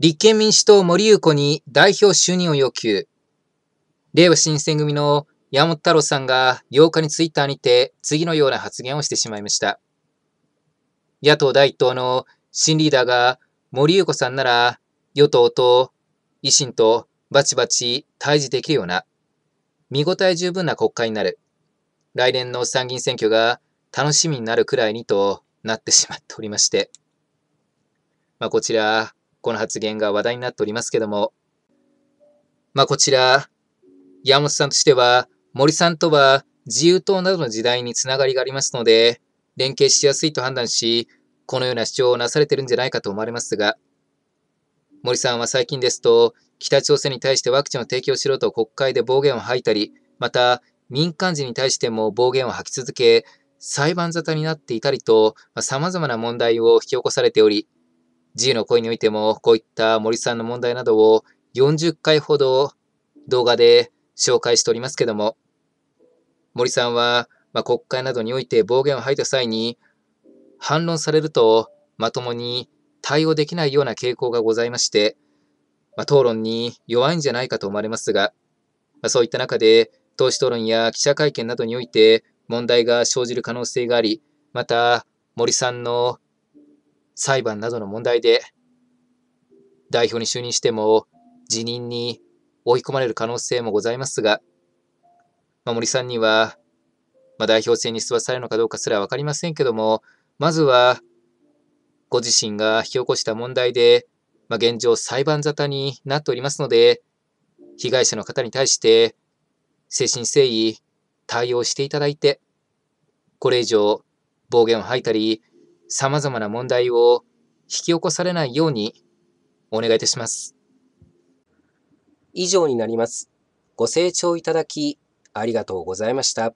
立憲民主党森友子に代表就任を要求。れいわ新選組の山本太郎さんが8日にツイッターにて次のような発言をしてしまいました。野党第一党の新リーダーが森友子さんなら与党と維新とバチバチ対峙できるような見応え十分な国会になる。来年の参議院選挙が楽しみになるくらいにとなってしまっておりまして。まあこちら、この発言が話題になっておりますけども、まあ、こちら、山本さんとしては、森さんとは自由党などの時代につながりがありますので、連携しやすいと判断し、このような主張をなされてるんじゃないかと思われますが、森さんは最近ですと、北朝鮮に対してワクチンを提供しろと国会で暴言を吐いたり、また民間人に対しても暴言を吐き続け、裁判沙汰になっていたりと、まあ、様々な問題を引き起こされており、G の声においても、こういった森さんの問題などを40回ほど動画で紹介しておりますけども、森さんは、ま国会などにおいて暴言を吐いた際に、反論されるとまともに対応できないような傾向がございまして、ま討論に弱いんじゃないかと思われますが、まそういった中で、党首討論や記者会見などにおいて問題が生じる可能性があり、また、森さんの裁判などの問題で、代表に就任しても辞任に追い込まれる可能性もございますが、まあ、森さんには、まあ、代表選に出馬されるのかどうかすら分かりませんけども、まずは、ご自身が引き起こした問題で、まあ、現状裁判沙汰になっておりますので、被害者の方に対して、誠心誠意対応していただいて、これ以上暴言を吐いたり、様々な問題を引き起こされないようにお願いいたします。以上になります。ご清聴いただきありがとうございました。